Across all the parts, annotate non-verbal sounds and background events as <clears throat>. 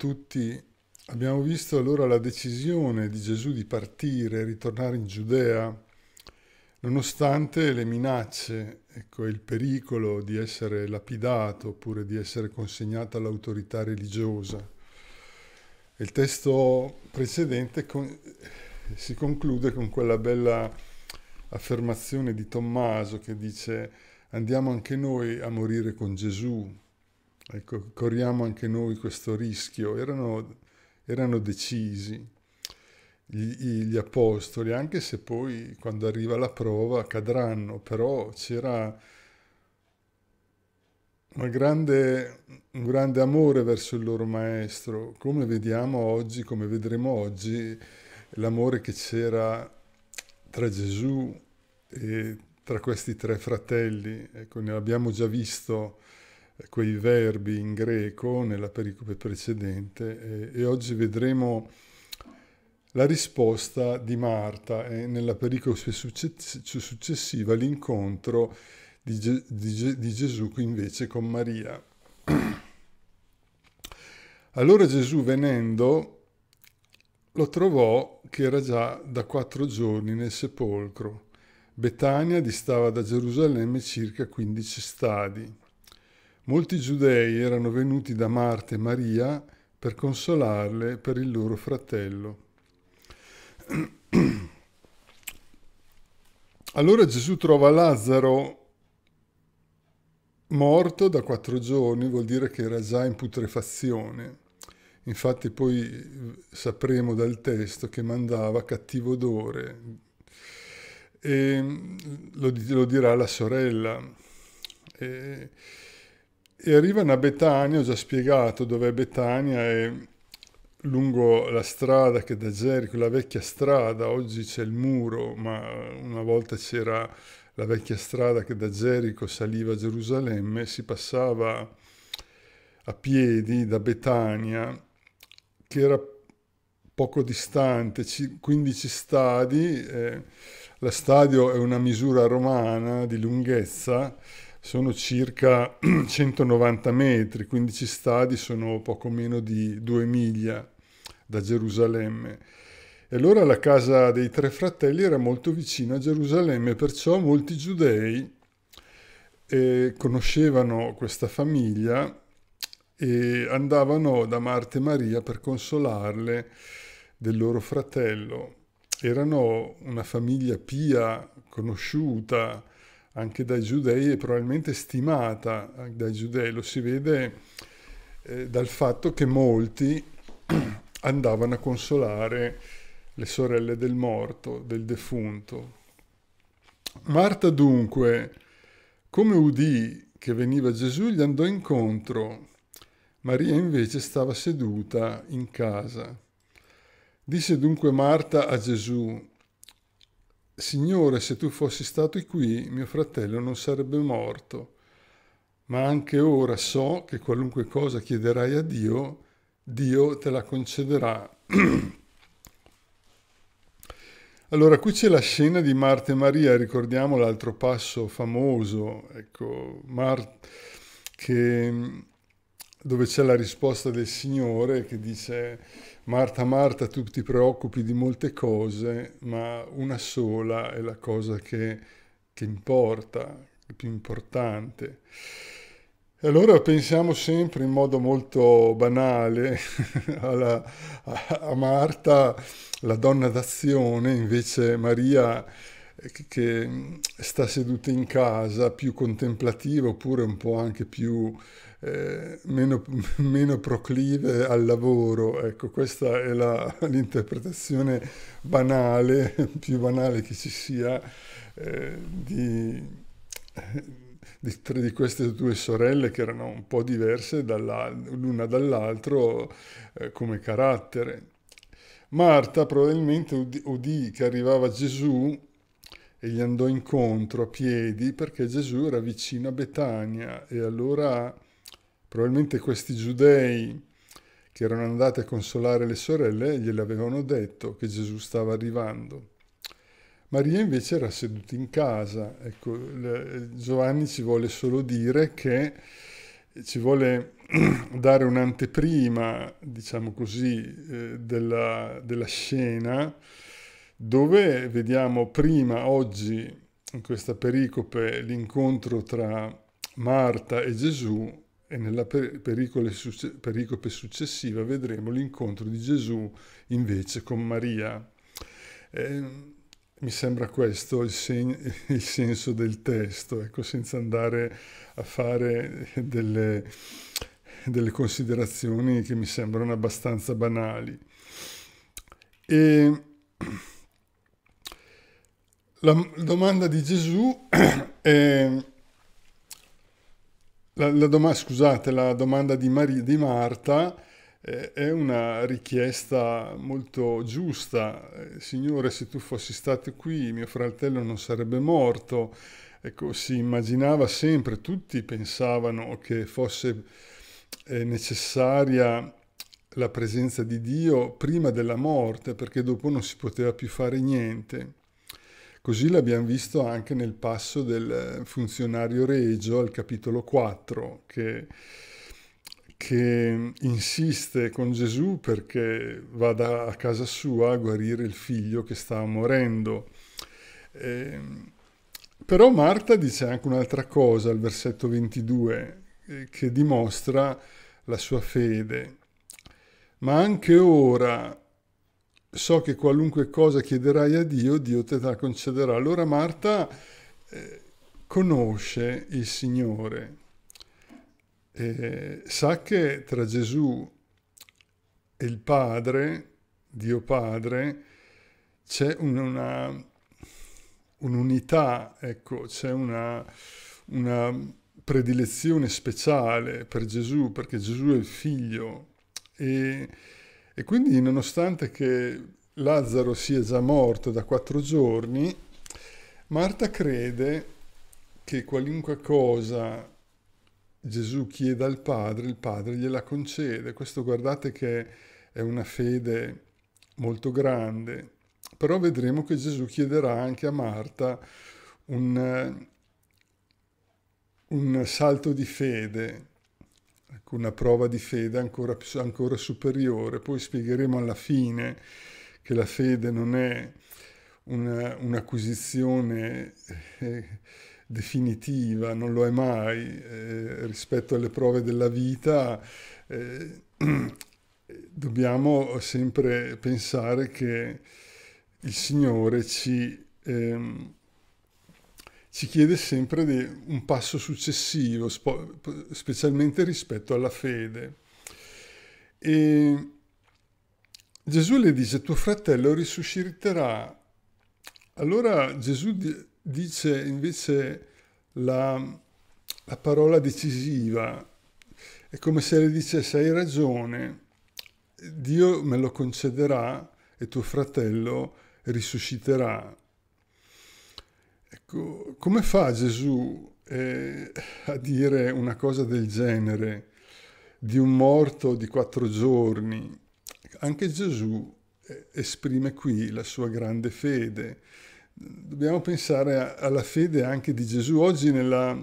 tutti, abbiamo visto allora la decisione di Gesù di partire, ritornare in Giudea, nonostante le minacce, ecco, il pericolo di essere lapidato oppure di essere consegnato all'autorità religiosa. Il testo precedente con, si conclude con quella bella affermazione di Tommaso che dice andiamo anche noi a morire con Gesù, Ecco, corriamo anche noi questo rischio. Erano, erano decisi gli, gli, apostoli, anche se poi quando arriva la prova cadranno, però c'era un grande amore verso il loro maestro, come vediamo oggi, come vedremo oggi, l'amore che c'era tra Gesù e tra questi tre fratelli, ecco, ne abbiamo già visto quei verbi in greco nella pericope precedente e, eh, e oggi vedremo la risposta di Marta e eh, nella pericope successiva l'incontro di, Ge- di, di Gesù invece con Maria. <clears throat> Allora Gesù venendo lo trovò che era già da quattro giorni nel sepolcro. Betania distava da Gerusalemme circa 15 stadi. Molti giudei erano venuti da Marte e Maria per consolarle per il loro fratello. <clears throat> Allora Gesù trova Lazzaro morto da quattro giorni, vuol dire che era già in putrefazione. Infatti poi eh, sapremo dal testo che mandava cattivo odore. E mm, lo, lo dirà la sorella. E e arrivano a Betania, ho già spiegato dove è Betania, è lungo la strada che da Gerico, la vecchia strada, oggi c'è il muro, ma una volta c'era la vecchia strada che da Gerico saliva a Gerusalemme, si passava a piedi da Betania, che era poco distante, 15 stadi, eh, la stadio è una misura romana di lunghezza, sono circa 190 <clears throat> metri, 15 stadi sono poco meno di 2 miglia da Gerusalemme. E allora la casa dei tre fratelli era molto vicina a Gerusalemme, perciò molti giudei eh, conoscevano questa famiglia e andavano da Marte e Maria per consolarle del loro fratello. Erano una famiglia pia, conosciuta, anche dai giudei e probabilmente stimata dai giudei, lo si vede eh, dal fatto che molti <clears throat> andavano a consolare le sorelle del morto, del defunto. Marta dunque, come udì che veniva Gesù, gli andò incontro. Maria invece stava seduta in casa. Disse dunque Marta a Gesù, Signore, se tu fossi stato qui, mio fratello non sarebbe morto. Ma anche ora so che qualunque cosa chiederai a Dio, Dio te la concederà. <clears throat> allora, qui c'è la scena di Marta e Maria, ricordiamo l'altro passo famoso, ecco, Mar- che, dove c'è la risposta del Signore che dice Marta, Marta, tu ti preoccupi di molte cose, ma una sola è la cosa che, che importa, più importante. E allora pensiamo sempre in modo molto banale <laughs> alla, a, Marta, la donna d'azione, invece Maria eh, che mm, sta seduta in casa, più contemplativa oppure un po' anche più eh, meno, <laughs> meno, proclive al lavoro. Ecco, questa è la, <laughs> l'interpretazione banale, <laughs> più banale che ci sia, eh, di, di, di, queste due sorelle che erano un po' diverse dalla, l'una dall'altro eh, come carattere. Marta probabilmente udì che arrivava Gesù e gli andò incontro a piedi perché Gesù era vicino a Betania e allora Probabilmente questi giudei che erano andati a consolare le sorelle gliel'avevano detto che Gesù stava arrivando. Maria invece era seduta in casa. Ecco, Giovanni ci vuole solo dire che ci vuole <clears throat> dare un'anteprima, diciamo così, eh, della, della scena dove vediamo prima oggi in questa pericope l'incontro tra Marta e Gesù e nella pericope successiva vedremo l'incontro di Gesù invece con Maria. Eh, mi sembra questo il, sen <laughs> il, senso del testo, ecco, senza andare a fare delle, delle considerazioni che mi sembrano abbastanza banali. E <clears throat> la domanda di Gesù <clears throat> è la, la doma- scusate, la domanda di, Maria, di Marta eh, è una richiesta molto giusta. Eh, signore, se tu fossi stato qui, mio fratello non sarebbe morto. Ecco, si immaginava sempre, tutti pensavano che fosse eh, necessaria la presenza di Dio prima della morte, perché dopo non si poteva più fare niente. Così l'abbiamo visto anche nel passo del eh, funzionario regio al capitolo 4, che, che insiste con Gesù perché vada a casa sua a guarire il figlio che sta morendo. Eh, però Marta dice anche un'altra cosa al versetto 22 eh, che dimostra la sua fede. Ma anche ora so che qualunque cosa chiederai a Dio, Dio te la concederà. Allora Marta eh, conosce il Signore, eh, sa che tra Gesù e il Padre, Dio Padre, c'è una, un'unità, ecco, c'è una, una predilezione speciale per Gesù, perché Gesù è il figlio e e quindi nonostante che Lazzaro sia già morto da quattro giorni, Marta crede che qualunque cosa Gesù chieda al Padre, il Padre gliela concede. Questo guardate che è una fede molto grande. Però vedremo che Gesù chiederà anche a Marta un, un salto di fede, Ecco, una prova di fede ancora, ancora superiore. Poi spiegheremo alla fine che la fede non è una, un'acquisizione eh, definitiva, non lo è mai, eh, rispetto alle prove della vita eh, <clears throat> dobbiamo sempre pensare che il Signore ci, ehm, ci chiede sempre di un passo successivo, specialmente rispetto alla fede. E Gesù le dice, tuo fratello risusciterà. Allora Gesù dice invece la, la parola decisiva, è come se le dicesse, hai ragione, Dio me lo concederà e tuo fratello risusciterà. Ecco, come fa Gesù eh, a dire una cosa del genere di un morto di quattro giorni? Anche Gesù eh, esprime qui la sua grande fede. Dobbiamo pensare a, alla fede anche di Gesù. Oggi nella,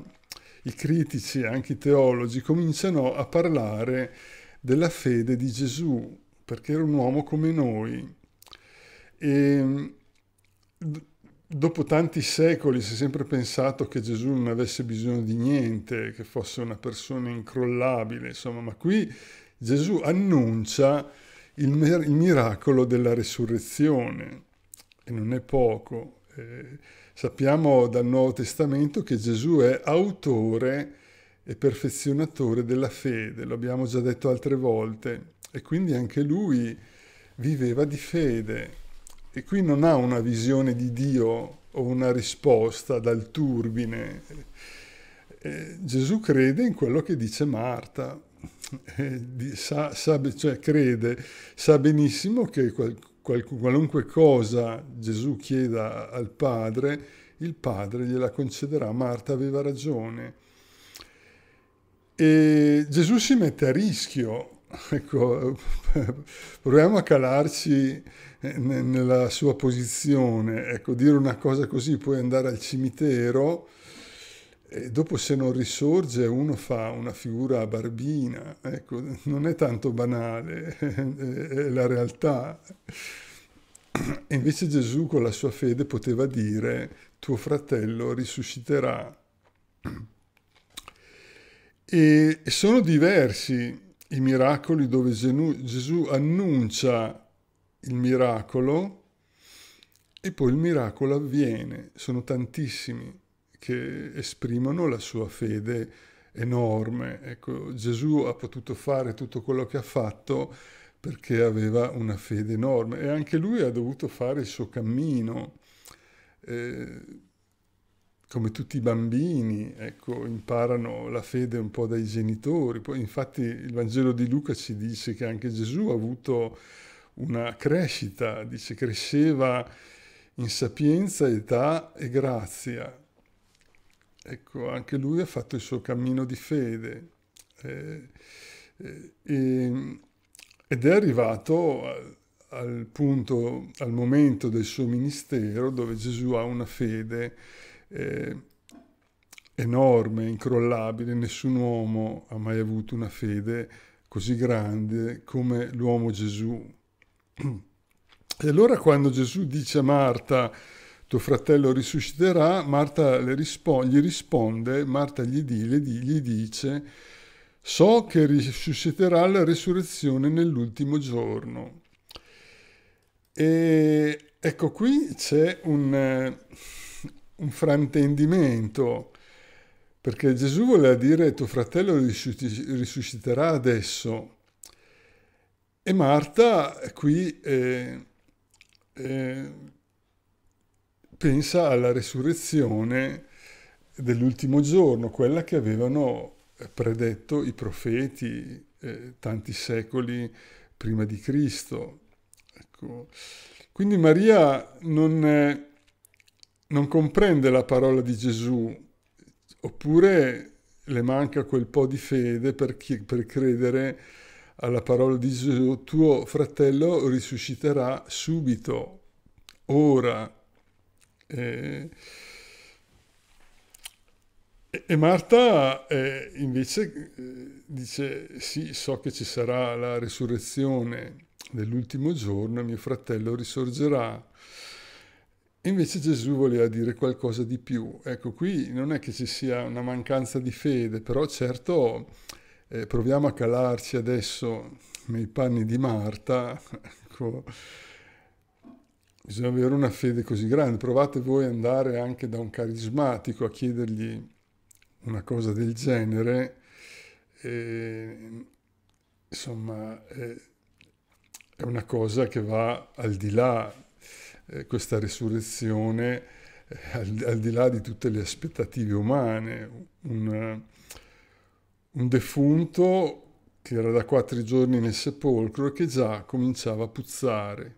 i critici, anche i teologi, cominciano a parlare della fede di Gesù, perché era un uomo come noi. E dopo tanti secoli si è sempre pensato che Gesù non avesse bisogno di niente, che fosse una persona incrollabile, insomma, ma qui Gesù annuncia il, il miracolo della resurrezione e non è poco. Eh, sappiamo dal Nuovo Testamento che Gesù è autore e perfezionatore della fede, lo abbiamo già detto altre volte, e quindi anche lui viveva di fede e qui non ha una visione di Dio o una risposta dal turbine. Eh, Gesù crede in quello che dice Marta, eh, sa, sa, cioè crede, sa benissimo che qual, qual, qualunque cosa Gesù chieda al Padre, il Padre gliela concederà. Marta aveva ragione. E Gesù si mette a rischio ecco, <laughs> proviamo a calarci eh, nella sua posizione, ecco, dire una cosa così, poi andare al cimitero e dopo se non risorge uno fa una figura barbina, ecco, non è tanto banale, <laughs> è la realtà. E invece Gesù con la sua fede poteva dire tuo fratello risusciterà. E sono diversi i miracoli dove Gesù annuncia il miracolo e poi il miracolo avviene. Sono tantissimi che esprimono la sua fede enorme. Ecco, Gesù ha potuto fare tutto quello che ha fatto perché aveva una fede enorme e anche lui ha dovuto fare il suo cammino. Eh, come tutti i bambini, ecco, imparano la fede un po' dai genitori. Poi, infatti, il Vangelo di Luca ci dice che anche Gesù ha avuto una crescita, dice cresceva in sapienza, età e grazia. Ecco, anche lui ha fatto il suo cammino di fede eh, eh, ed è arrivato al, al punto, al momento del suo ministero dove Gesù ha una fede eh, enorme, incrollabile, nessun uomo ha mai avuto una fede così grande come l'uomo Gesù. <clears throat> E allora quando Gesù dice a Marta, tuo fratello risusciterà, Marta rispo- gli risponde, Marta gli, di, gli dice, so che risusciterà la risurrezione nell'ultimo giorno. E ecco qui c'è un un frantendimento, perché Gesù voleva dire tuo fratello risusciterà adesso. E Marta eh, qui eh, eh, pensa alla resurrezione dell'ultimo giorno, quella che avevano eh, predetto i profeti eh, tanti secoli prima di Cristo. Ecco. Quindi Maria non... È, non comprende la parola di Gesù oppure le manca quel po' di fede per, chi, per credere alla parola di Gesù, tuo fratello risusciterà subito, ora. Eh, e Marta eh, invece eh, dice, sì, so che ci sarà la risurrezione dell'ultimo giorno, mio fratello risorgerà Invece Gesù voleva dire qualcosa di più. Ecco, qui non è che ci sia una mancanza di fede, però certo eh, proviamo a calarci adesso nei panni di Marta. Ecco, bisogna avere una fede così grande. Provate voi ad andare anche da un carismatico a chiedergli una cosa del genere. E, insomma, è una cosa che va al di là eh, questa risurrezione eh, al, al, di là di tutte le aspettative umane. Un, un defunto che era da quattro giorni nel sepolcro e che già cominciava a puzzare.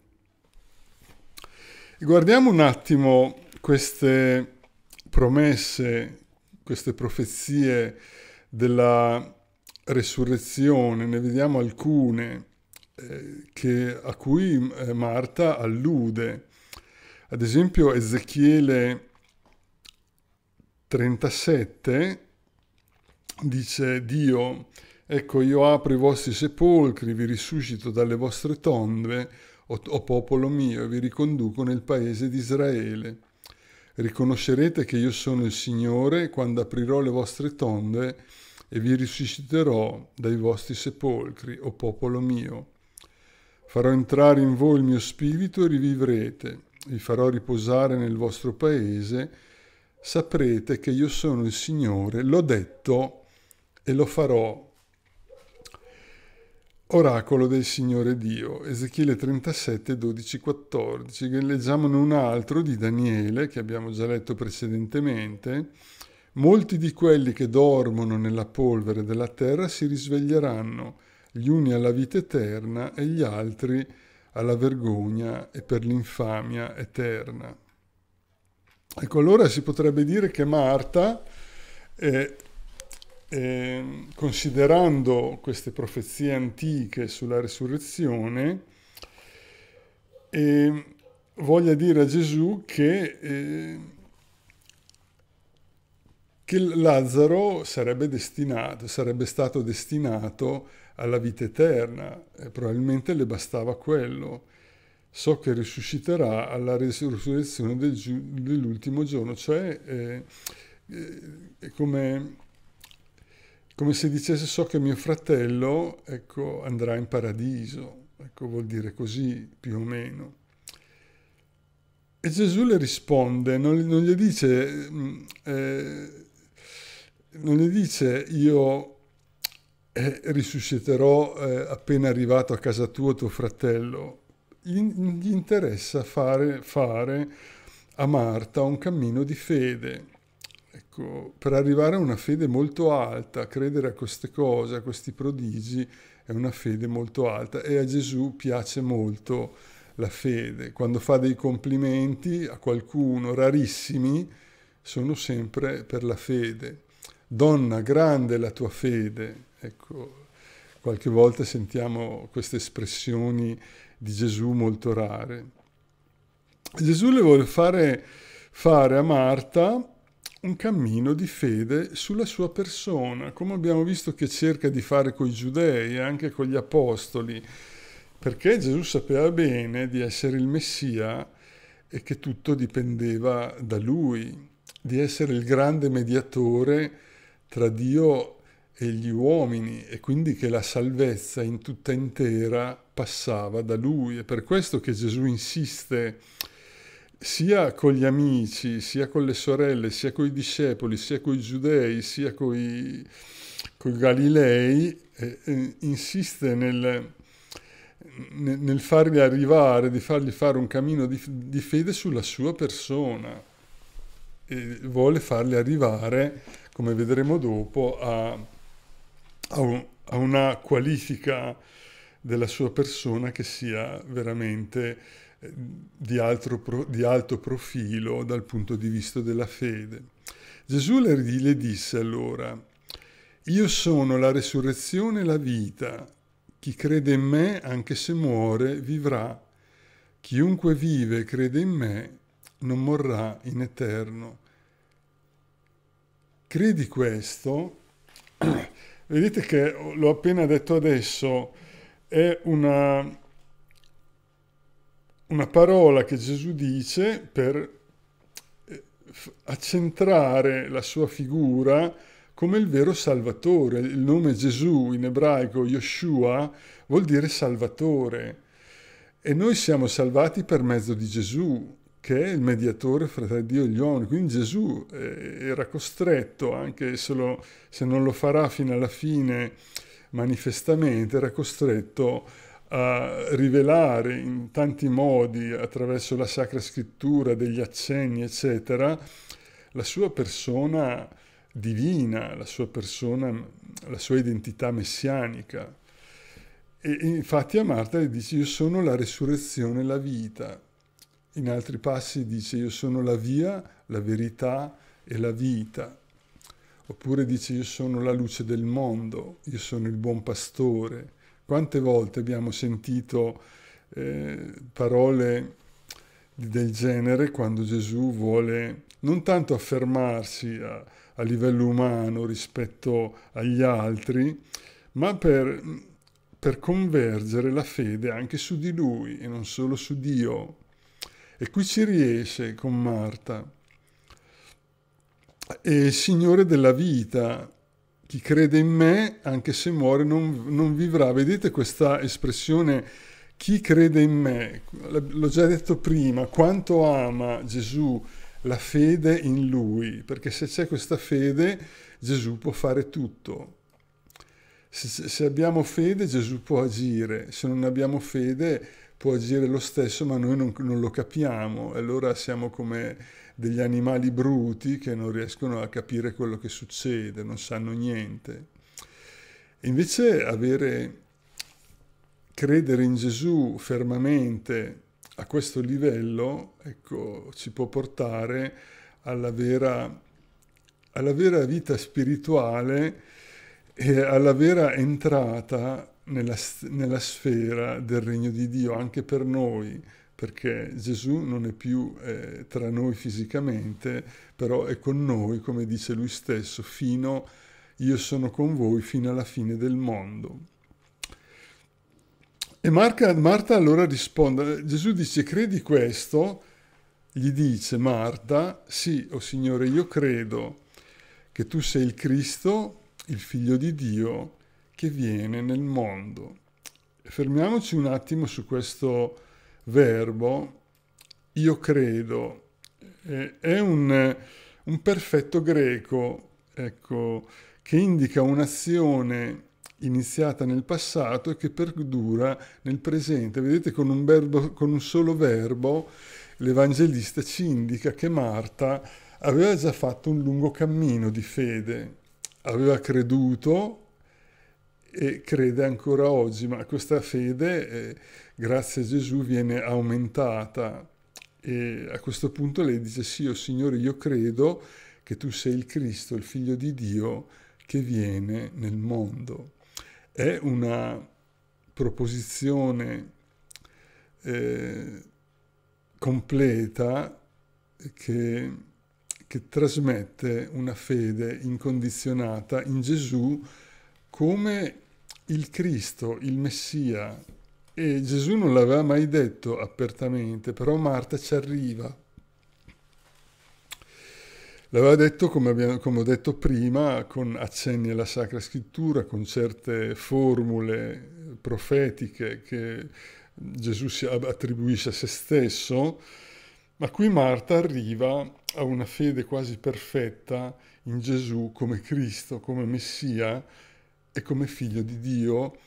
E guardiamo un attimo queste promesse, queste profezie della resurrezione, ne vediamo alcune eh, che, a cui eh, Marta allude. Ad esempio Ezechiele 37 dice Dio, ecco io apro i vostri sepolcri, vi risuscito dalle vostre tombe, o, o popolo mio, e vi riconduco nel paese di Israele. Riconoscerete che io sono il Signore quando aprirò le vostre tombe e vi risusciterò dai vostri sepolcri, o popolo mio. Farò entrare in voi il mio spirito e rivivrete vi farò riposare nel vostro paese, saprete che io sono il Signore, l'ho detto e lo farò. Oracolo del Signore Dio, Ezechiele 37, 12, 14. Leggiamone un altro di Daniele, che abbiamo già letto precedentemente. Molti di quelli che dormono nella polvere della terra si risveglieranno, gli uni alla vita eterna e gli altri alla alla vergogna e per l'infamia eterna. Ecco, allora si potrebbe dire che Marta, eh, eh, considerando queste profezie antiche sulla risurrezione, eh, voglia dire a Gesù che, ehm, che Lazzaro sarebbe destinato, sarebbe stato destinato a alla vita eterna, e probabilmente le bastava quello. So che risusciterà alla risurrezione del giu- dell'ultimo giorno, cioè eh, eh, è come, come, se dicesse so che mio fratello ecco, andrà in paradiso, ecco, vuol dire così più o meno. E Gesù le risponde, non, non gli dice, mm, eh, non gli dice io eh, risusciterò eh, appena arrivato a casa tua tuo fratello. Gli, gli interessa fare, fare, a Marta un cammino di fede. Ecco, per arrivare a una fede molto alta, credere a queste cose, a questi prodigi, è una fede molto alta e a Gesù piace molto la fede. Quando fa dei complimenti a qualcuno, rarissimi, sono sempre per la fede. Donna, grande la tua fede, Ecco, qualche volta sentiamo queste espressioni di Gesù molto rare. Gesù le vuole fare, fare a Marta un cammino di fede sulla sua persona, come abbiamo visto che cerca di fare con i giudei e anche con gli apostoli, perché Gesù sapeva bene di essere il Messia e che tutto dipendeva da lui, di essere il grande mediatore tra Dio e gli uomini e quindi che la salvezza in tutta intera passava da lui. È per questo che Gesù insiste sia con gli amici, sia con le sorelle, sia con i discepoli, sia con i giudei, sia con i galilei, eh, eh, insiste nel, nel farli arrivare, di fargli fare un cammino di, di, fede sulla sua persona e vuole farli arrivare, come vedremo dopo, a, a, un, a una qualifica della sua persona che sia veramente eh, di, pro, di, alto profilo dal punto di vista della fede. Gesù le disse allora, io sono la resurrezione e la vita, chi crede in me, anche se muore, vivrà, chiunque vive e crede in me, non morrà in eterno. Credi questo? <clears throat> Vedete che l'ho appena detto adesso, è una, una parola che Gesù dice per eh, accentrare la sua figura come il vero Salvatore. Il nome Gesù in ebraico, Yeshua, vuol dire Salvatore. E noi siamo salvati per mezzo di Gesù, che è il mediatore fra Dio e gli uomini. Quindi Gesù eh, era costretto, anche se, lo, se non lo farà fino alla fine manifestamente, era costretto a rivelare in tanti modi, attraverso la Sacra Scrittura, degli accenni, eccetera, la sua persona divina, la sua persona, la sua identità messianica. E infatti a Marta le dice io sono la resurrezione e la vita in altri passi dice io sono la via, la verità e la vita. Oppure dice io sono la luce del mondo, io sono il buon pastore. Quante volte abbiamo sentito eh, parole del genere quando Gesù vuole non tanto affermarsi a, a livello umano rispetto agli altri, ma per, per convergere la fede anche su di lui e non solo su Dio. E qui ci riesce con Marta. E Signore della vita, chi crede in me, anche se muore, non, non vivrà. Vedete questa espressione, chi crede in me? L'ho già detto prima, quanto ama Gesù la fede in lui, perché se c'è questa fede Gesù può fare tutto. Se, se, abbiamo fede Gesù può agire, se non abbiamo fede può agire lo stesso, ma noi non, non lo capiamo, allora siamo come degli animali bruti che non riescono a capire quello che succede, non sanno niente. Invece avere, credere in Gesù fermamente a questo livello, ecco, ci può portare alla vera, alla vera vita spirituale e alla vera entrata nella, nella sfera del regno di Dio anche per noi, perché Gesù non è più eh, tra noi fisicamente, però è con noi, come dice lui stesso, fino io sono con voi fino alla fine del mondo. E Marca, Marta allora risponde, Gesù dice, credi questo? Gli dice Marta, sì, o oh Signore, io credo che tu sei il Cristo, il figlio di Dio, che viene nel mondo. Fermiamoci un attimo su questo verbo, io credo, è un, un perfetto greco, ecco, che indica un'azione iniziata nel passato e che perdura nel presente. Vedete, con un, verbo, con un solo verbo l'Evangelista ci indica che Marta aveva già fatto un lungo cammino di fede, aveva creduto e crede ancora oggi, ma questa fede, eh, grazie a Gesù, viene aumentata. E a questo punto lei dice, sì, oh Signore, io credo che tu sei il Cristo, il Figlio di Dio, che viene nel mondo. È una proposizione eh, completa che, che trasmette una fede incondizionata in Gesù, come il Cristo, il Messia, e Gesù non l'aveva mai detto apertamente, però Marta ci arriva. L'aveva detto, come, abbiamo, come ho detto prima, con accenni alla Sacra Scrittura, con certe formule profetiche che Gesù attribuisce a se stesso, ma qui Marta arriva a una fede quasi perfetta in Gesù come Cristo, come Messia, parte come figlio di Dio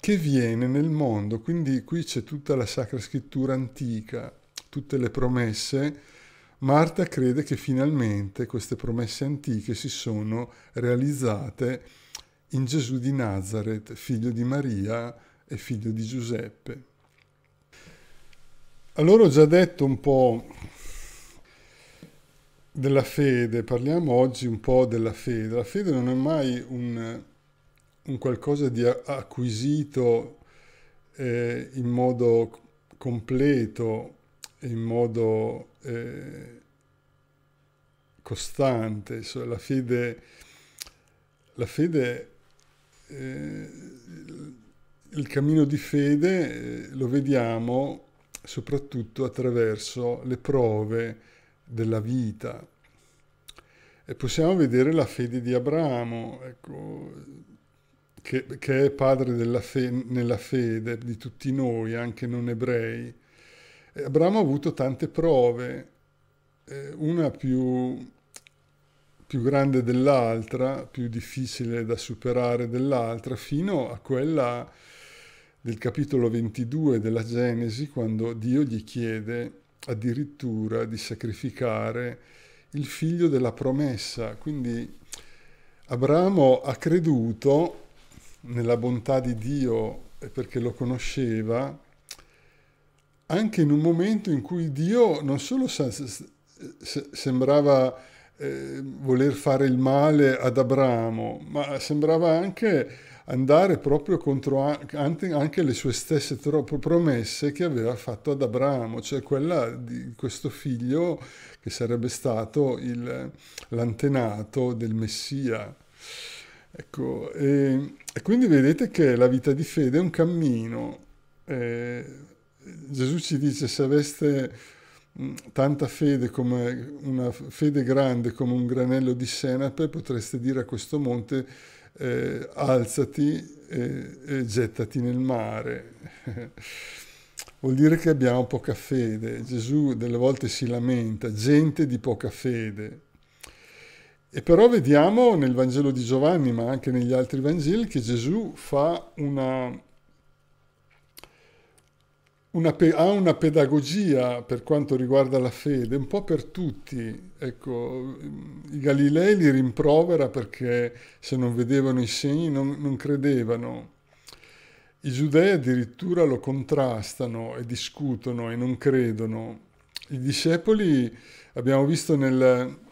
che viene nel mondo. Quindi qui c'è tutta la sacra scrittura antica, tutte le promesse. Marta crede che finalmente queste promesse antiche si sono realizzate in Gesù di Nazareth, figlio di Maria e figlio di Giuseppe. Allora ho già detto un po' della fede, parliamo oggi un po' della fede. La fede non è mai un, un qualcosa di acquisito eh, in modo completo, in modo eh, costante, cioè la fede, la fede eh, il cammino di fede eh, lo vediamo soprattutto attraverso le prove della vita. E possiamo vedere la fede di Abramo, ecco, che, che è padre fe, nella fede di tutti noi, anche non ebrei, Abramo ha avuto tante prove, eh, una più, più grande dell'altra, più difficile da superare dell'altra, fino a quella del capitolo 22 della Genesi, quando Dio gli chiede addirittura di sacrificare il figlio della promessa. Quindi Abramo ha creduto nella bontà di Dio perché lo conosceva, anche in un momento in cui Dio non solo sembrava eh, voler fare il male ad Abramo, ma sembrava anche andare proprio contro anche le sue stesse promesse che aveva fatto ad Abramo, cioè quella di questo figlio che sarebbe stato l'antenato del Messia. Ecco, e, e, quindi vedete che la vita di fede è un cammino. Eh, Gesù ci dice se aveste mm, tanta fede come una fede grande come un granello di senape potreste dire a questo monte eh, alzati e, e gettati nel mare <laughs> vuol dire che abbiamo poca fede Gesù delle volte si lamenta gente di poca fede e però vediamo nel Vangelo di Giovanni, ma anche negli altri Vangeli, che Gesù fa una, una, ha una pedagogia per quanto riguarda la fede, un po' per tutti. Ecco, i Galilei li rimprovera perché se non vedevano i segni non, non credevano. I giudei addirittura lo contrastano e discutono e non credono. I discepoli, abbiamo visto nel,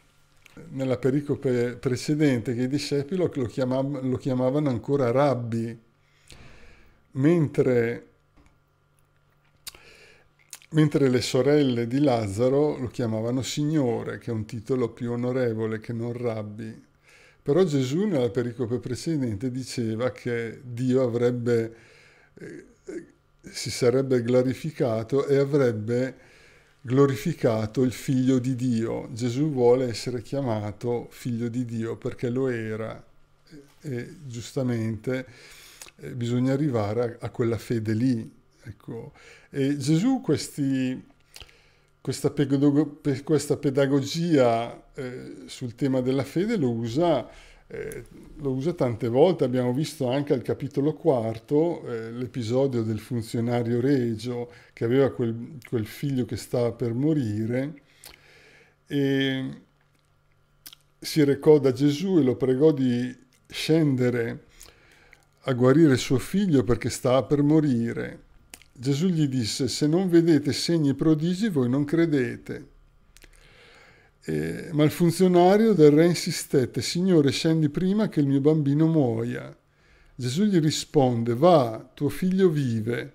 nella pericope precedente che i discepoli lo, chiamav- lo chiamavano ancora rabbi, mentre, mentre le sorelle di Lazzaro lo chiamavano Signore, che è un titolo più onorevole che non rabbi. Però Gesù nella pericope precedente diceva che Dio avrebbe, eh, eh si sarebbe glorificato e avrebbe glorificato il figlio di Dio. Gesù vuole essere chiamato figlio di Dio perché lo era e giustamente eh, bisogna arrivare a, a quella fede lì. Ecco. E Gesù questi, questa, pedagogia eh, sul tema della fede lo usa eh, lo usa tante volte, abbiamo visto anche al capitolo quarto eh, l'episodio del funzionario regio che aveva quel, quel figlio che stava per morire e si recò da Gesù e lo pregò di scendere a guarire suo figlio perché stava per morire. Gesù gli disse, se non vedete segni prodigi voi non credete. Eh, ma il funzionario del re insistette, Signore, scendi prima che il mio bambino muoia. Gesù gli risponde, va, tuo figlio vive.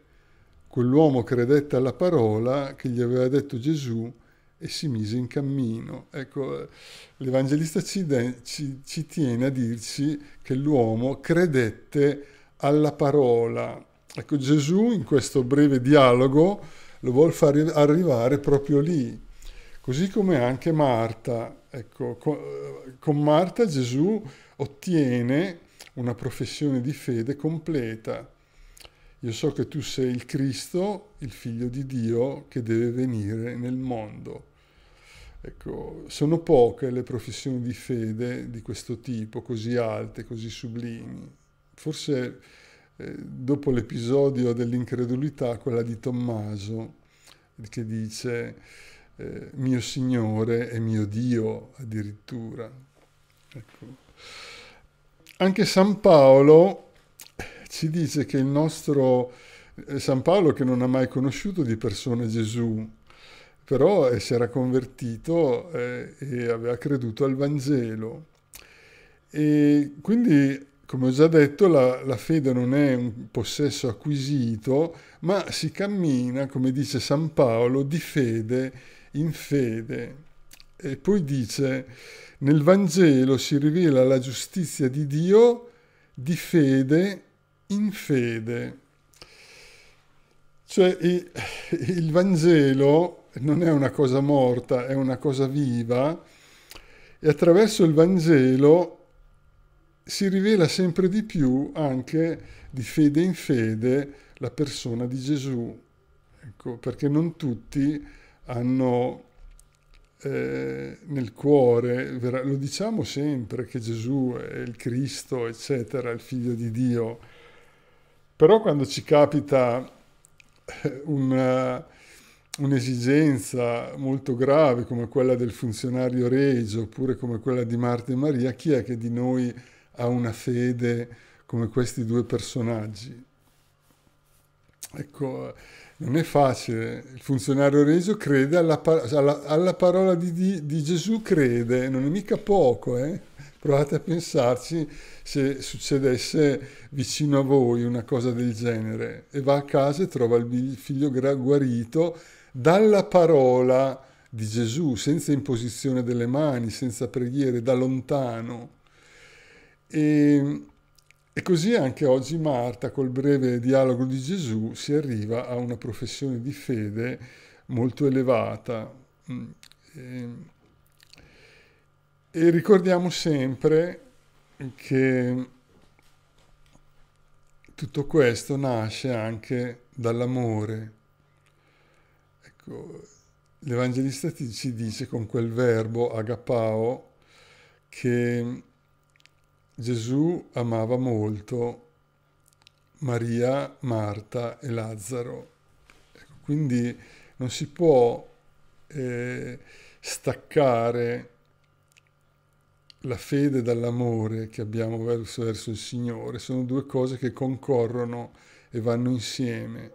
Quell'uomo credette alla parola che gli aveva detto Gesù e si mise in cammino. Ecco, l'Evangelista ci, de- ci, ci tiene a dirci che l'uomo credette alla parola. Ecco, Gesù in questo breve dialogo lo vuol far arrivare proprio lì, Così come anche Marta, ecco, con Marta Gesù ottiene una professione di fede completa. Io so che tu sei il Cristo, il figlio di Dio che deve venire nel mondo. Ecco, sono poche le professioni di fede di questo tipo, così alte, così sublimi. Forse eh, dopo l'episodio dell'incredulità, quella di Tommaso, che dice eh, mio Signore e mio Dio addirittura. Ecco. Anche San Paolo ci dice che il nostro eh, San Paolo che non ha mai conosciuto di persona Gesù, però eh, si era convertito eh, e aveva creduto al Vangelo. E quindi, come ho già detto, la, la, fede non è un possesso acquisito, ma si cammina, come dice San Paolo, di fede in fede. E poi dice, nel Vangelo si rivela la giustizia di Dio di fede in fede. Cioè il Vangelo non è una cosa morta, è una cosa viva e attraverso il Vangelo si rivela sempre di più anche di fede in fede la persona di Gesù. Ecco, perché non tutti hanno eh, nel cuore, lo diciamo sempre che Gesù è il Cristo, eccetera, il figlio di Dio, però quando ci capita eh, una, eh, un'esigenza molto grave come quella del funzionario regio oppure come quella di Marta e Maria, chi è che di noi ha una fede come questi due personaggi? Ecco, non è facile, il funzionario reso crede alla, alla, alla parola di, di, di, Gesù, crede, non è mica poco, eh? provate a pensarci se succedesse vicino a voi una cosa del genere e va a casa e trova il figlio guarito dalla parola di Gesù, senza imposizione delle mani, senza preghiere, da lontano. E e così anche oggi Marta, col breve dialogo di Gesù, si arriva a una professione di fede molto elevata. Mm, e, e ricordiamo sempre che tutto questo nasce anche dall'amore. Ecco, l'Evangelista ci dice con quel verbo agapao che Gesù amava molto Maria, Marta e Lazzaro. Ecco, quindi non si può eh, staccare la fede dall'amore che abbiamo verso, verso, il Signore. Sono due cose che concorrono e vanno insieme.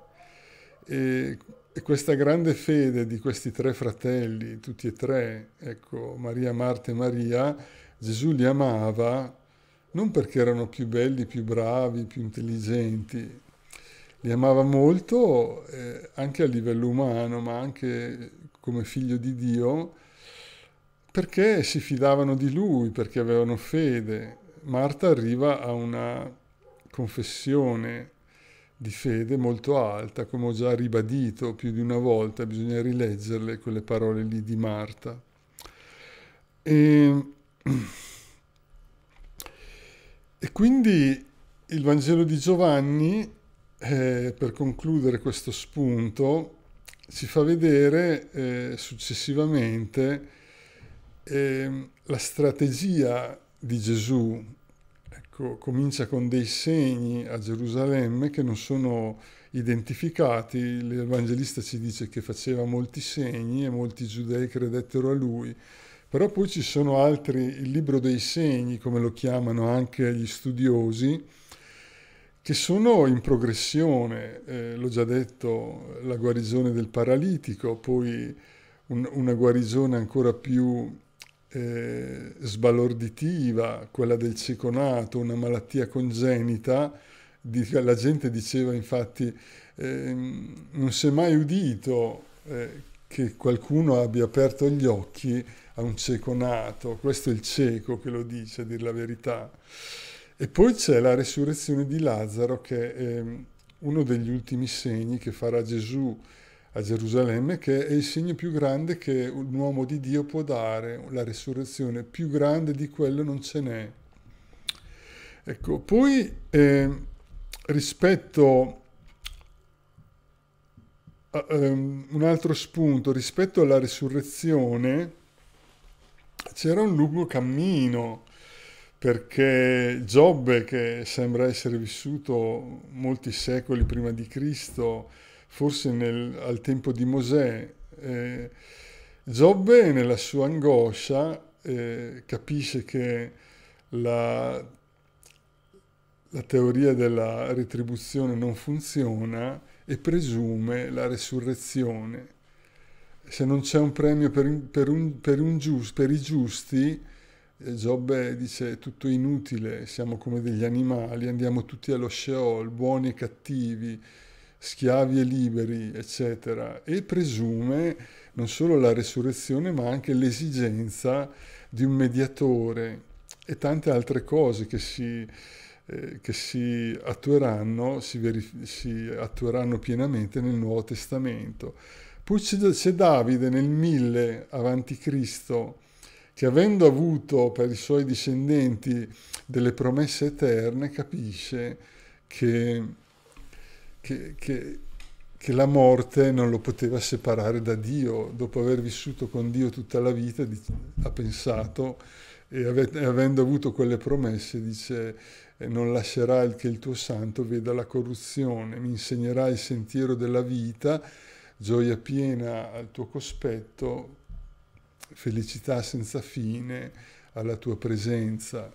E, e questa grande fede di questi tre fratelli, tutti e tre, ecco, Maria, Marta e Maria, Gesù li amava non perché erano più belli, più bravi, più intelligenti, li amava molto eh, anche a livello umano, ma anche come figlio di Dio, perché si fidavano di lui, perché avevano fede. Marta arriva a una confessione di fede molto alta, come ho già ribadito più di una volta, bisogna rileggerle quelle parole lì di Marta. E <clears throat> E quindi il Vangelo di Giovanni, eh, per concludere questo spunto, ci fa vedere eh, successivamente eh, la strategia di Gesù. Ecco, comincia con dei segni a Gerusalemme che non sono identificati. L'Evangelista ci dice che faceva molti segni e molti giudei credettero a lui. Però poi ci sono altri, il libro dei segni, come lo chiamano anche gli studiosi, che sono in progressione, eh, l'ho già detto, la guarigione del paralitico, poi un, una guarigione ancora più eh, sbalorditiva, quella del ceconato, una malattia congenita. la gente diceva infatti, eh, non si è mai udito eh, che qualcuno abbia aperto gli occhi a un cieco nato, questo è il cieco che lo dice, a dire la verità. E poi c'è la resurrezione di Lazzaro che è ehm, uno degli ultimi segni che farà Gesù a Gerusalemme, che è il segno più grande che un uomo di Dio può dare, la resurrezione più grande di quello non ce n'è. Ecco, poi eh, rispetto a um, un altro spunto, rispetto alla resurrezione, c'era un lungo cammino perché Giobbe, che sembra essere vissuto molti secoli prima di Cristo, forse nel, al tempo di Mosè, eh, Giobbe nella sua angoscia eh, capisce che la, la teoria della retribuzione non funziona e presume la resurrezione se non c'è un premio per, per, un, per, un giust, per i giusti, eh, Giobbe dice è tutto inutile, siamo come degli animali, andiamo tutti allo Sheol, buoni e cattivi, schiavi e liberi, eccetera. E presume non solo la resurrezione, ma anche l'esigenza di un mediatore e tante altre cose che si, eh, che si attueranno, si, si attueranno pienamente nel Nuovo Testamento poi c'è Davide nel 1000 a.C. che avendo avuto per i suoi discendenti delle promesse eterne, capisce che, che, che, che la morte non lo poteva separare da Dio. Dopo aver vissuto con Dio tutta la vita, ha pensato e avendo avuto quelle promesse dice eh, non lascerai che il tuo santo veda la corruzione, mi insegnerai il sentiero della vita gioia piena al tuo cospetto, felicità senza fine alla tua presenza.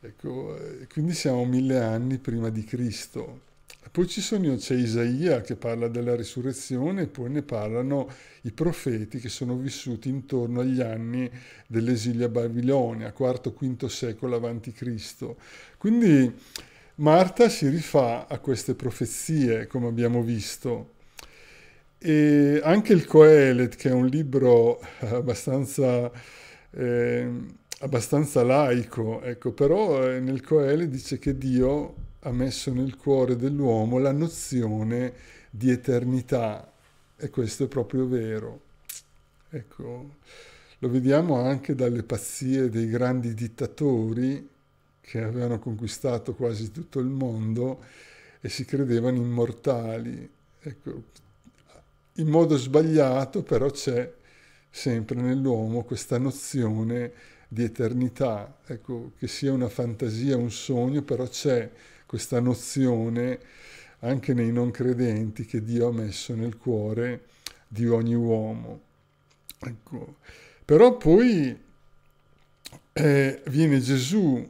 Ecco, eh, quindi siamo mille anni prima di Cristo. Poi sono, c'è Isaia che parla della risurrezione e poi ne parlano i profeti che sono vissuti intorno agli anni dell'esilio a Babilonia, IV-V secolo avanti Cristo. Quindi Marta si rifà a queste profezie, come abbiamo visto. E anche il Coelet, che è un libro abbastanza, eh, abbastanza laico, ecco, però eh, nel Coelet dice che Dio ha messo nel cuore dell'uomo la nozione di eternità e questo è proprio vero. Ecco, lo vediamo anche dalle pazzie dei grandi dittatori che avevano conquistato quasi tutto il mondo e si credevano immortali. Ecco, in modo sbagliato, però c'è sempre nell'uomo questa nozione di eternità, ecco, che sia una fantasia, un sogno, però c'è questa nozione anche nei non credenti che Dio ha messo nel cuore di ogni uomo. Ecco. Però poi eh, viene Gesù,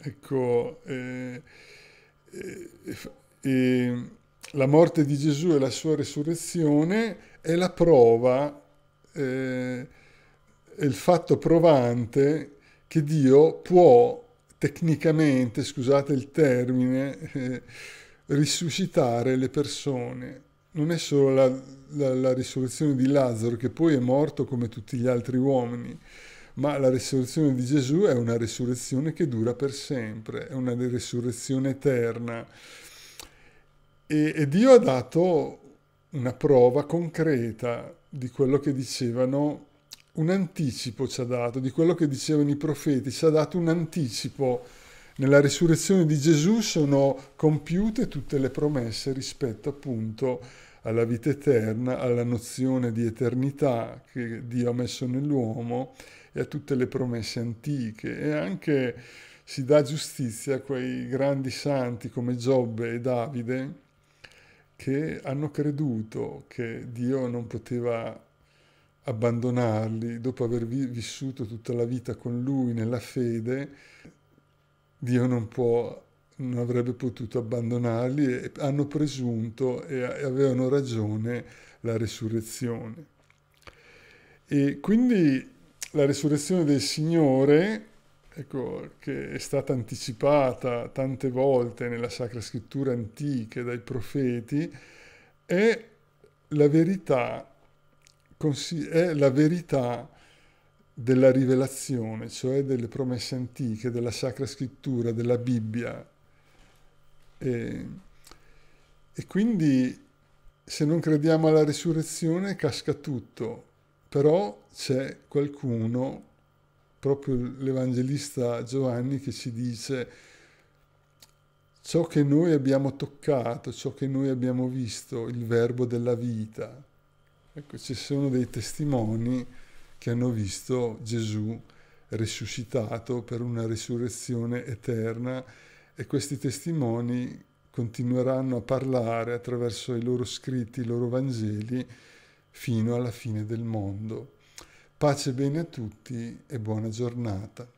ecco, eh, eh, la morte di Gesù e la sua resurrezione è la prova, eh, è il fatto provante che Dio può tecnicamente, scusate il termine, eh, risuscitare le persone. Non è solo la, la, la risurrezione di Lazzaro che poi è morto come tutti gli altri uomini, ma la risurrezione di Gesù è una risurrezione che dura per sempre, è una risurrezione eterna e, e Dio ha dato una prova concreta di quello che dicevano, un anticipo ci ha dato, di quello che dicevano i profeti, ci ha dato un anticipo. Nella risurrezione di Gesù sono compiute tutte le promesse rispetto appunto alla vita eterna, alla nozione di eternità che Dio ha messo nell'uomo e a tutte le promesse antiche e anche si dà giustizia a quei grandi santi come Giobbe e Davide che hanno creduto che Dio non poteva abbandonarli dopo aver vissuto tutta la vita con lui nella fede, Dio non, può, non avrebbe potuto abbandonarli e hanno presunto e avevano ragione la risurrezione. E quindi la risurrezione del Signore ecco, che è stata anticipata tante volte nella Sacra Scrittura antica dai profeti, è la verità, è la verità della rivelazione, cioè delle promesse antiche, della Sacra Scrittura, della Bibbia. E, e quindi se non crediamo alla risurrezione casca tutto, però c'è qualcuno proprio l'Evangelista Giovanni che ci dice ciò che noi abbiamo toccato, ciò che noi abbiamo visto, il verbo della vita. Ecco, ci sono dei testimoni che hanno visto Gesù risuscitato per una risurrezione eterna e questi testimoni continueranno a parlare attraverso i loro scritti, i loro Vangeli, fino alla fine del mondo. Pace e bene a tutti e buona giornata.